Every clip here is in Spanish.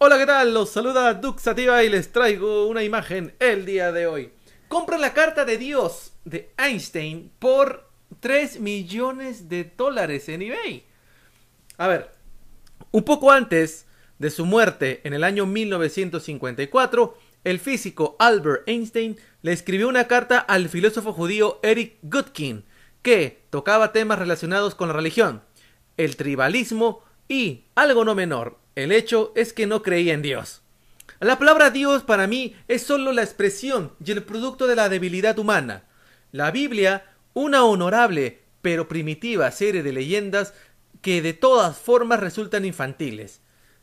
Hola, ¿qué tal? Los saluda Duxativa y les traigo una imagen el día de hoy. Compran la carta de Dios de Einstein por 3 millones de dólares en eBay. A ver, un poco antes de su muerte en el año 1954, el físico Albert Einstein le escribió una carta al filósofo judío Eric Gutkin, que tocaba temas relacionados con la religión, el tribalismo y, algo no menor, el hecho es que no creía en Dios. La palabra Dios para mí es solo la expresión y el producto de la debilidad humana. La Biblia, una honorable pero primitiva serie de leyendas que de todas formas resultan infantiles.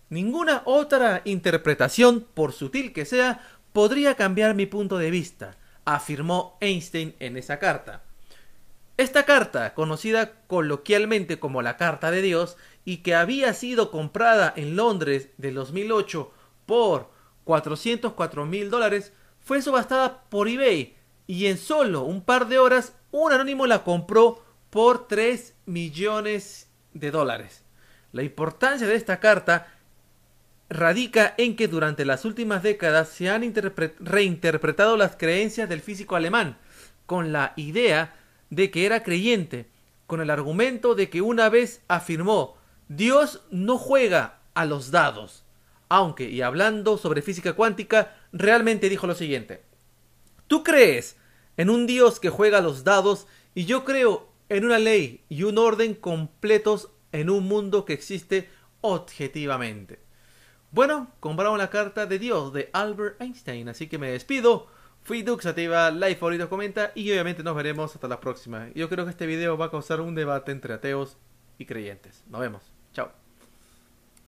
Ninguna otra interpretación, por sutil que sea, podría cambiar mi punto de vista, afirmó Einstein en esa carta. Esta carta, conocida coloquialmente como la Carta de Dios, y que había sido comprada en Londres del 2008 por 404 mil dólares, fue subastada por eBay y en solo un par de horas un anónimo la compró por 3 millones de dólares. La importancia de esta carta radica en que durante las últimas décadas se han reinterpretado las creencias del físico alemán con la idea de que era creyente, con el argumento de que una vez afirmó, Dios no juega a los dados. Aunque, y hablando sobre física cuántica, realmente dijo lo siguiente, tú crees en un Dios que juega a los dados y yo creo en una ley y un orden completos en un mundo que existe objetivamente. Bueno, compraron la carta de Dios de Albert Einstein, así que me despido. Fui Duxativa, like, favoritos, comenta y obviamente nos veremos hasta la próxima. Yo creo que este video va a causar un debate entre ateos y creyentes. Nos vemos. Chao.